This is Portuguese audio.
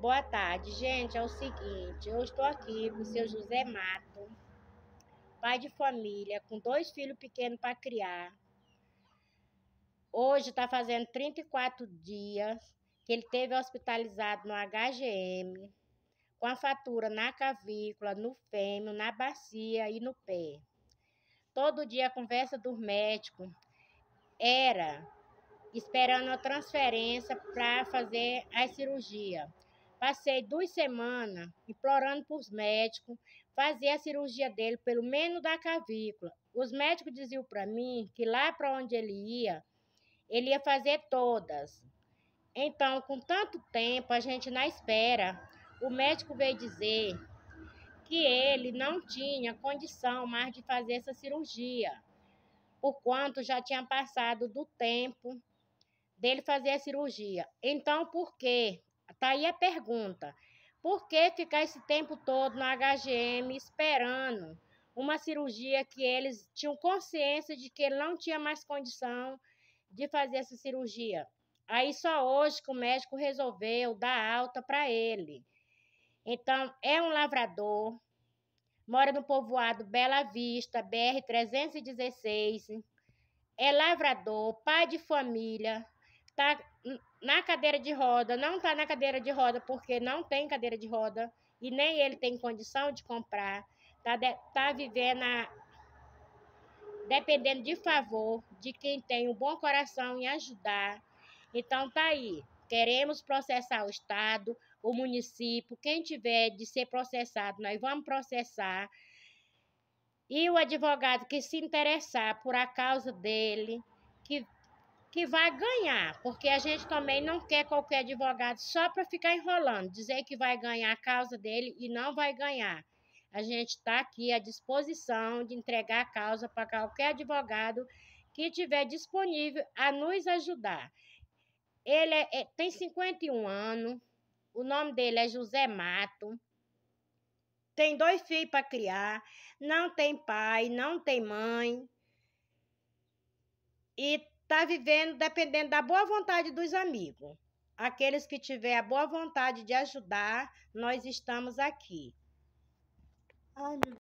Boa tarde, gente. É o seguinte: eu estou aqui com o seu José Mato, pai de família, com dois filhos pequenos para criar. Hoje está fazendo 34 dias que ele teve hospitalizado no HGM, com a fatura na cavícula, no fêmur, na bacia e no pé. Todo dia a conversa do médico era esperando a transferência para fazer a cirurgia Passei duas semanas implorando para os médicos fazer a cirurgia dele pelo menos da cavícula. Os médicos diziam para mim que lá para onde ele ia, ele ia fazer todas. Então, com tanto tempo, a gente na espera, o médico veio dizer que ele não tinha condição mais de fazer essa cirurgia, por quanto já tinha passado do tempo dele fazer a cirurgia. Então, por quê? Tá aí a pergunta. Por que ficar esse tempo todo no HGM esperando uma cirurgia que eles tinham consciência de que ele não tinha mais condição de fazer essa cirurgia? Aí só hoje que o médico resolveu dar alta para ele. Então, é um lavrador, mora no povoado Bela Vista, BR 316, é lavrador, pai de família, tá na cadeira de roda, não está na cadeira de roda porque não tem cadeira de roda e nem ele tem condição de comprar, tá, de, tá vivendo a, dependendo de favor de quem tem um bom coração em ajudar. Então tá aí. Queremos processar o Estado, o município, quem tiver de ser processado, nós vamos processar. E o advogado que se interessar por a causa dele, que vai ganhar, porque a gente também não quer qualquer advogado só para ficar enrolando, dizer que vai ganhar a causa dele e não vai ganhar. A gente está aqui à disposição de entregar a causa para qualquer advogado que tiver disponível a nos ajudar. Ele é, é, tem 51 anos, o nome dele é José Mato, tem dois filhos para criar, não tem pai, não tem mãe. E está vivendo dependendo da boa vontade dos amigos. Aqueles que tiver a boa vontade de ajudar, nós estamos aqui. Ai, meu